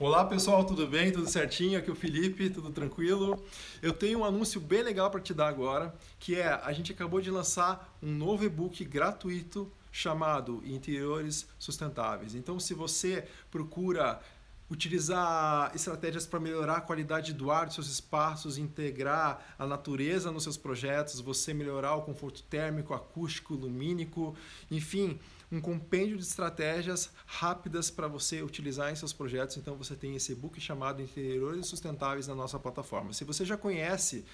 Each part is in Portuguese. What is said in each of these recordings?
Olá pessoal, tudo bem? Tudo certinho? Aqui é o Felipe, tudo tranquilo? Eu tenho um anúncio bem legal para te dar agora, que é a gente acabou de lançar um novo e-book gratuito chamado Interiores Sustentáveis. Então, se você procura utilizar estratégias para melhorar a qualidade do ar dos seus espaços, integrar a natureza nos seus projetos, você melhorar o conforto térmico, acústico, lumínico, enfim, um compêndio de estratégias rápidas para você utilizar em seus projetos. Então você tem esse e-book chamado Interiores Sustentáveis na nossa plataforma. Se você já conhece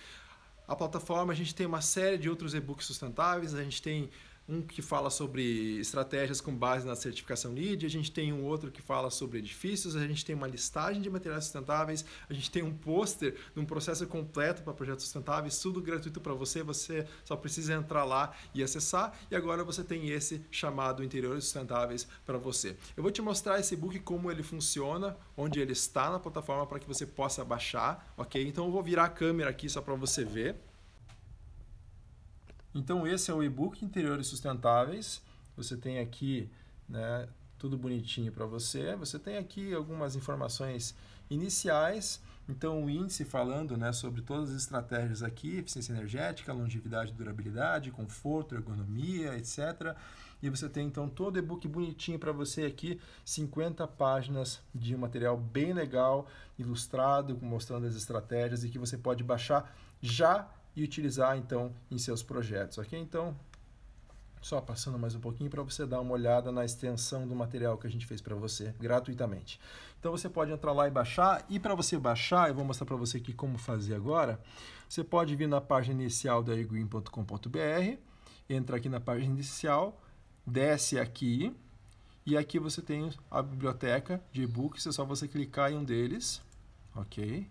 a plataforma, a gente tem uma série de outros e-books sustentáveis, a gente tem um que fala sobre estratégias com base na certificação LEED, a gente tem um outro que fala sobre edifícios, a gente tem uma listagem de materiais sustentáveis, a gente tem um pôster de um processo completo para projetos sustentáveis, tudo gratuito para você, você só precisa entrar lá e acessar, e agora você tem esse chamado Interiores Sustentáveis para você. Eu vou te mostrar esse book, como ele funciona, onde ele está na plataforma para que você possa baixar, ok? Então eu vou virar a câmera aqui só para você ver. Então esse é o e-book Interiores Sustentáveis. Você tem aqui, né, tudo bonitinho para você. Você tem aqui algumas informações iniciais. Então, o índice falando né, sobre todas as estratégias aqui, eficiência energética, longevidade, durabilidade, conforto, ergonomia, etc. E você tem então todo e-book bonitinho para você aqui, 50 páginas de um material bem legal, ilustrado, mostrando as estratégias e que você pode baixar já e utilizar então em seus projetos, ok? Então, só passando mais um pouquinho para você dar uma olhada na extensão do material que a gente fez para você gratuitamente. Então você pode entrar lá e baixar, e para você baixar, eu vou mostrar para você aqui como fazer agora. Você pode vir na página inicial da eguin.com.br, entra aqui na página inicial, desce aqui, e aqui você tem a biblioteca de e-books, é só você clicar em um deles, ok?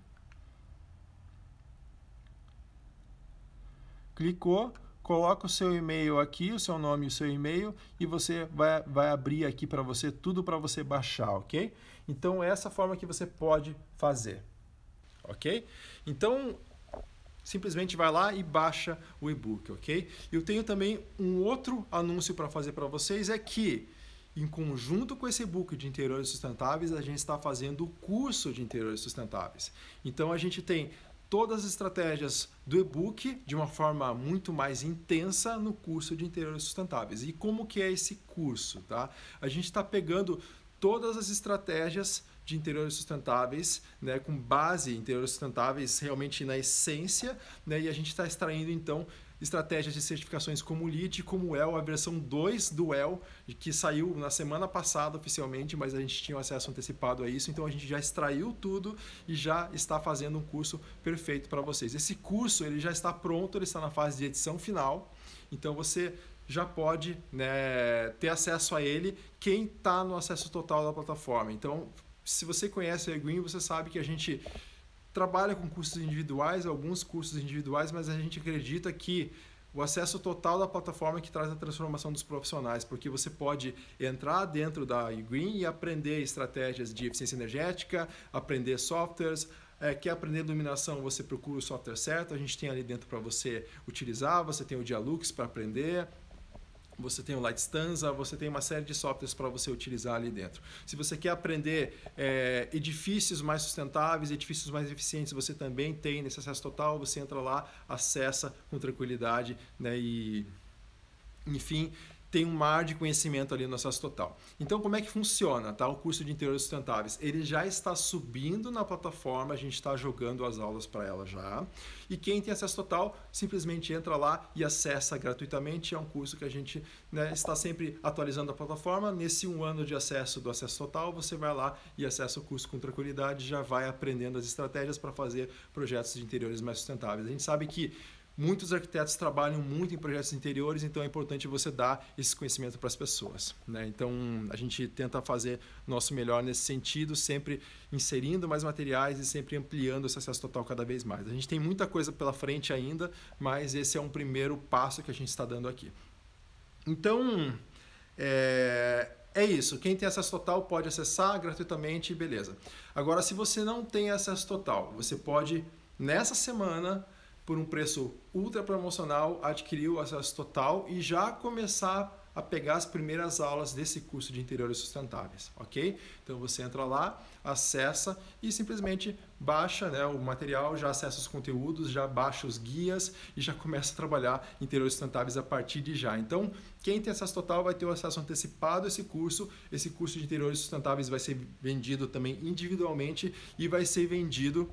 Clicou, coloca o seu e-mail aqui, o seu nome e o seu e-mail, e você vai, vai abrir aqui para você tudo para você baixar, ok? Então, é essa forma que você pode fazer, ok? Então, simplesmente vai lá e baixa o e-book, ok? Eu tenho também um outro anúncio para fazer para vocês, é que em conjunto com esse book de interiores sustentáveis, a gente está fazendo o curso de interiores sustentáveis. Então a gente tem todas as estratégias do e-book de uma forma muito mais intensa no curso de interiores sustentáveis. E como que é esse curso, tá? A gente está pegando todas as estratégias de interiores sustentáveis, né, com base em interiores sustentáveis realmente na essência, né, e a gente está extraindo então estratégias de certificações como o como o EL, a versão 2 do EL, que saiu na semana passada oficialmente, mas a gente tinha um acesso antecipado a isso, então a gente já extraiu tudo e já está fazendo um curso perfeito para vocês. Esse curso ele já está pronto, ele está na fase de edição final, então você já pode né, ter acesso a ele quem está no acesso total da plataforma. Então, se você conhece a Green, você sabe que a gente trabalha com cursos individuais, alguns cursos individuais, mas a gente acredita que o acesso total da plataforma é que traz a transformação dos profissionais, porque você pode entrar dentro da Green e aprender estratégias de eficiência energética, aprender softwares, é, quer aprender iluminação, você procura o software certo, a gente tem ali dentro para você utilizar, você tem o Dialux para aprender, você tem o Light Stanza, você tem uma série de softwares para você utilizar ali dentro. Se você quer aprender é, edifícios mais sustentáveis, edifícios mais eficientes, você também tem nesse acesso total. Você entra lá, acessa com tranquilidade né, e enfim, tem um mar de conhecimento ali no acesso total. Então, como é que funciona tá? o curso de interiores sustentáveis? Ele já está subindo na plataforma, a gente está jogando as aulas para ela já. E quem tem acesso total, simplesmente entra lá e acessa gratuitamente. É um curso que a gente né, está sempre atualizando a plataforma. Nesse um ano de acesso do acesso total, você vai lá e acessa o curso com tranquilidade, já vai aprendendo as estratégias para fazer projetos de interiores mais sustentáveis. A gente sabe que Muitos arquitetos trabalham muito em projetos interiores, então é importante você dar esse conhecimento para as pessoas. Né? Então a gente tenta fazer nosso melhor nesse sentido, sempre inserindo mais materiais e sempre ampliando esse acesso total cada vez mais. A gente tem muita coisa pela frente ainda, mas esse é um primeiro passo que a gente está dando aqui. Então é, é isso. Quem tem acesso total pode acessar gratuitamente, beleza. Agora, se você não tem acesso total, você pode nessa semana por um preço ultra promocional, adquiriu acesso total e já começar a pegar as primeiras aulas desse curso de interiores sustentáveis, ok? Então você entra lá, acessa e simplesmente baixa né, o material, já acessa os conteúdos, já baixa os guias e já começa a trabalhar interiores sustentáveis a partir de já. Então, quem tem acesso total vai ter o acesso antecipado a esse curso. Esse curso de interiores sustentáveis vai ser vendido também individualmente e vai ser vendido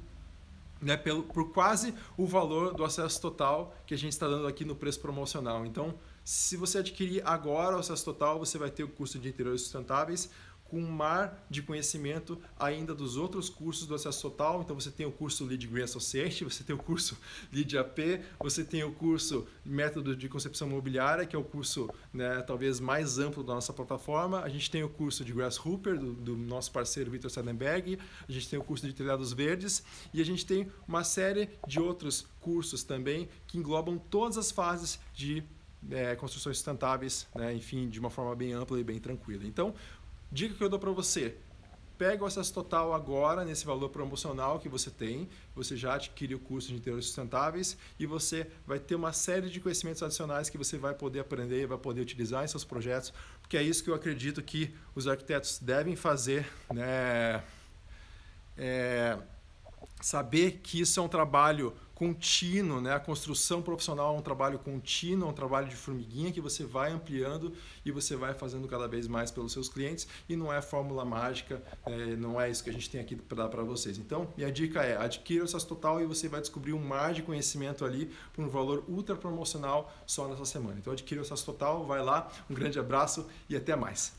né, pelo, por quase o valor do acesso total que a gente está dando aqui no preço promocional. Então, se você adquirir agora o acesso total, você vai ter o custo de interiores sustentáveis, com um mar de conhecimento ainda dos outros cursos do acesso total. Então você tem o curso Lead Green Associate, você tem o curso Lead AP, você tem o curso Método de Concepção Imobiliária, que é o curso né, talvez mais amplo da nossa plataforma. A gente tem o curso de Grass Hooper, do, do nosso parceiro Victor Sadenberg. A gente tem o curso de Telhados Verdes e a gente tem uma série de outros cursos também que englobam todas as fases de é, construções sustentáveis, né? enfim, de uma forma bem ampla e bem tranquila. Então, Dica que eu dou para você: pega o acesso total agora nesse valor promocional que você tem, você já adquire o curso de interiores sustentáveis e você vai ter uma série de conhecimentos adicionais que você vai poder aprender e vai poder utilizar em seus projetos, porque é isso que eu acredito que os arquitetos devem fazer, né? É, saber que isso é um trabalho contínuo, né? A construção profissional é um trabalho contínuo, é um trabalho de formiguinha que você vai ampliando e você vai fazendo cada vez mais pelos seus clientes e não é fórmula mágica, é, não é isso que a gente tem aqui para dar para vocês. Então, minha dica é adquira o SaaS Total e você vai descobrir um mar de conhecimento ali por um valor ultra promocional só nessa semana. Então, adquira o SaaS Total, vai lá, um grande abraço e até mais.